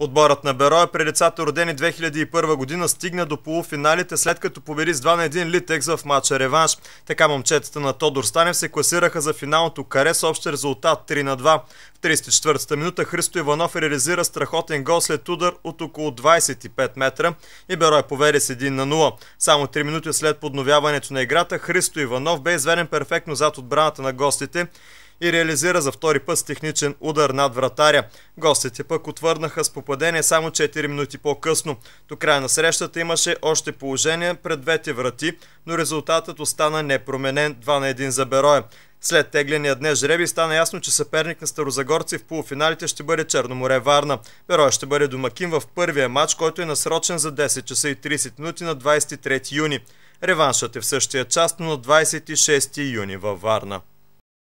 Отборът на Бероя при лицата родени 2001 година стигна до полуфиналите след като победи с 2 на 1 Литекс в матча реванш. Така момчетата на Тодор Станев се класираха за финалното каре с общ резултат 3 на 2. В 34-та минута Христо Иванов реализира страхотен гол след удар от около 25 метра и Берой поведе с 1 на 0. Само 3 минути след подновяването на играта Христо Иванов бе изведен перфектно зад отбраната на гостите и реализира за втори път с техничен удар над вратаря. Гостите пък отвърнаха с попадение само 4 минути по-късно. До края на срещата имаше още положение пред двете врати, но резултатът остана непроменен 2 на 1 за Бероя. След тегления днес жреби стана ясно, че съперник на старозагорци в полуфиналите ще бъде Черноморе Варна. Берой ще бъде домакин в първия матч, който е насрочен за 10 часа и 30 минути на 23 юни. Реваншът е в същия част, но на 26 юни във Варна.